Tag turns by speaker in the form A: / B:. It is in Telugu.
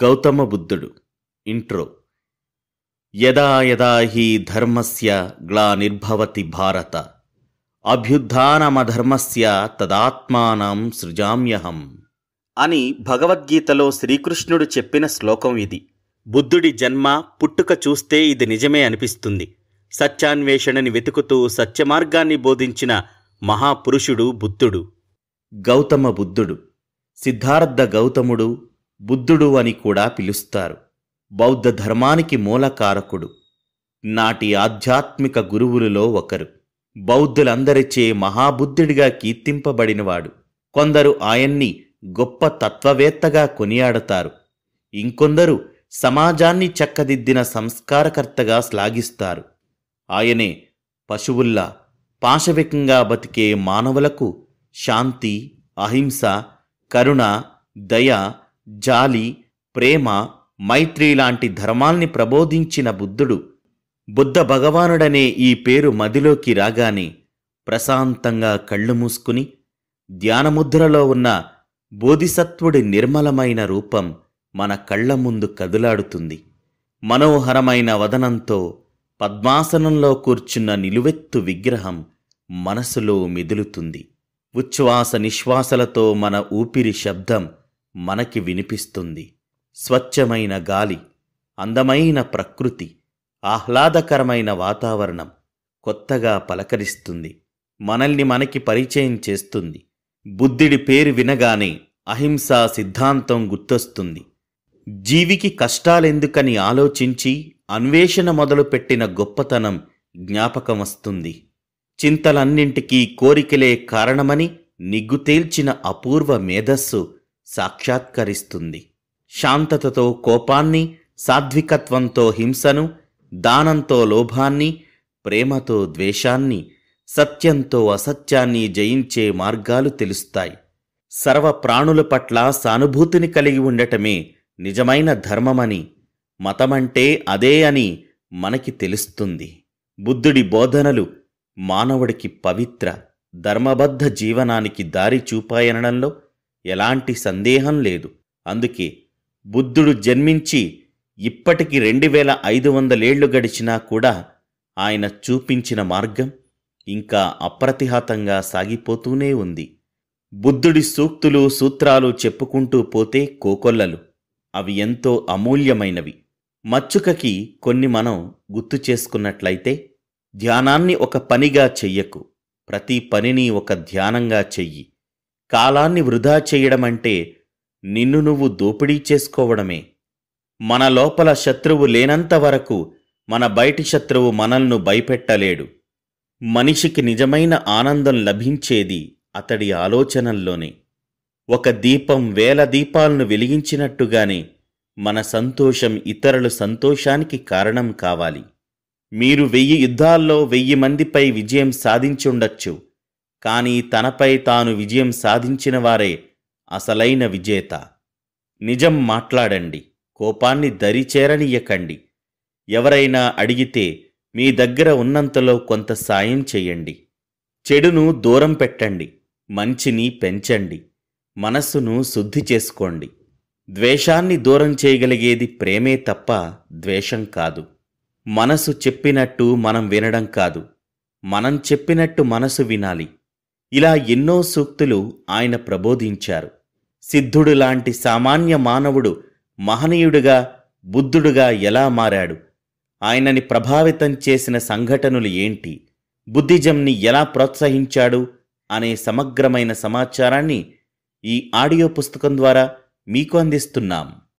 A: గౌతమ బుద్ధుడు ఇంట్రో యదా యదా హి ధర్మస్య గ్లానిర్భవతి భారత అభ్యుద్ధానమధర్మస్య తదాత్మానం సృజామ్యహం అని భగవద్గీతలో శ్రీకృష్ణుడు చెప్పిన శ్లోకం ఇది బుద్ధుడి జన్మ పుట్టుక చూస్తే ఇది నిజమే అనిపిస్తుంది సత్యాన్వేషణని వెతుకుతూ సత్యమార్గాన్ని బోధించిన మహాపురుషుడు బుద్ధుడు గౌతమ బుద్ధుడు సిద్ధార్థ గౌతముడు బుద్ధుడు అని కూడా పిలుస్తారు బౌద్ధ ధర్మానికి మూలకారకుడు నాటి ఆధ్యాత్మిక గురువులలో ఒకరు బౌద్ధులందరిచే మహాబుద్ధుడిగా కీర్తింపబడినవాడు కొందరు ఆయన్ని గొప్ప తత్వవేత్తగా కొనియాడతారు ఇంకొందరు సమాజాన్ని చక్కదిద్దిన సంస్కారకర్తగా శ్లాఘిస్తారు ఆయనే పశువుల్లా పాశవికంగా బతికే మానవులకు శాంతి అహింస కరుణ దయ జాలి ప్రేమ మైత్రి లాంటి ధర్మాల్ని ప్రబోధించిన బుద్ధుడు బుద్ధ భగవానుడనే ఈ పేరు మదిలోకి రాగానే ప్రశాంతంగా కళ్ళు మూసుకుని ధ్యానముద్రలో ఉన్న బోధిసత్వుడి నిర్మలమైన రూపం మన కళ్ల ముందు కదులాడుతుంది మనోహరమైన వదనంతో పద్మాసనంలో కూర్చున్న నిలువెత్తు విగ్రహం మనసులో మెదులుతుంది ఉచ్ఛ్వాస నిశ్వాసలతో మన ఊపిరి శబ్దం మనకి వినిపిస్తుంది స్వచ్ఛమైన గాలి అందమైన ప్రకృతి ఆహ్లాదకరమైన వాతావరణం కొత్తగా పలకరిస్తుంది మనల్ని మనకి పరిచయం చేస్తుంది బుద్ధుడి పేరు వినగానే అహింసా సిద్ధాంతం గుర్తొస్తుంది జీవికి కష్టాలెందుకని ఆలోచించి అన్వేషణ మొదలుపెట్టిన గొప్పతనం జ్ఞాపకం వస్తుంది చింతలన్నింటికీ కోరికలే కారణమని నిగ్గుతేల్చిన అపూర్వ మేధస్సు సాక్షాత్కరిస్తుంది శాంతతతో కోపాన్ని సాత్వికత్వంతో హింసను దానంతో లోభాన్ని ప్రేమతో ద్వేషాన్ని సత్యంతో అసత్యాన్ని జయించే మార్గాలు తెలుస్తాయి సర్వ ప్రాణుల పట్ల సానుభూతిని కలిగి ఉండటమే నిజమైన ధర్మమని మతమంటే అదే అని మనకి తెలుస్తుంది బుద్ధుడి బోధనలు మానవుడికి పవిత్ర ధర్మబద్ధ జీవనానికి దారి చూపాయనడంలో ఎలాంటి సందేహం లేదు అందుకే బుద్ధుడు జన్మించి ఇప్పటికి రెండు వేల ఐదు వందలేళ్లు గడిచినా కూడా ఆయన చూపించిన మార్గం ఇంకా అప్రతిహతంగా సాగిపోతూనే ఉంది బుద్ధుడి సూక్తులు సూత్రాలు చెప్పుకుంటూ పోతే కోకొల్లలు అవి ఎంతో అమూల్యమైనవి మచ్చుకకి కొన్ని మనం గుర్తు చేసుకున్నట్లయితే ధ్యానాన్ని ఒక పనిగా చెయ్యకు ప్రతి పనిని ఒక ధ్యానంగా చెయ్యి కాలాన్ని వృధా చేయడమంటే నిన్ను నువ్వు దోపిడీ చేసుకోవడమే మన లోపల శత్రువు లేనంత వరకు మన బయటి శత్రువు మనల్ను భయపెట్టలేడు మనిషికి నిజమైన ఆనందం లభించేది అతడి ఆలోచనల్లోనే ఒక దీపం వేల దీపాలను వెలిగించినట్టుగానే మన సంతోషం ఇతరుల సంతోషానికి కారణం కావాలి మీరు వెయ్యి యుద్ధాల్లో వెయ్యి మందిపై విజయం సాధించుండొచ్చు కానీ తనపై తాను విజయం సాధించిన వారే అసలైన విజేత నిజం మాట్లాడండి కోపాన్ని దరిచేరనియకండి ఎవరైనా అడిగితే మీ దగ్గర ఉన్నంతలో కొంత సాయం చేయండి చెడును దూరం పెట్టండి మంచిని పెంచండి మనస్సును శుద్ధి చేసుకోండి ద్వేషాన్ని దూరం చేయగలిగేది ప్రేమే తప్ప ద్వేషం కాదు మనసు చెప్పినట్టు మనం వినడం కాదు మనం చెప్పినట్టు మనసు వినాలి ఇలా ఎన్నో సూక్తులు ఆయన ప్రబోధించారు సిద్ధుడు లాంటి సామాన్య మానవుడు మహనీయుడుగా బుద్ధుడుగా ఎలా మారాడు ఆయనని ప్రభావితం చేసిన సంఘటనలు ఏంటి బుద్ధిజంని ఎలా ప్రోత్సహించాడు అనే సమగ్రమైన సమాచారాన్ని ఈ ఆడియో పుస్తకం ద్వారా మీకు అందిస్తున్నాం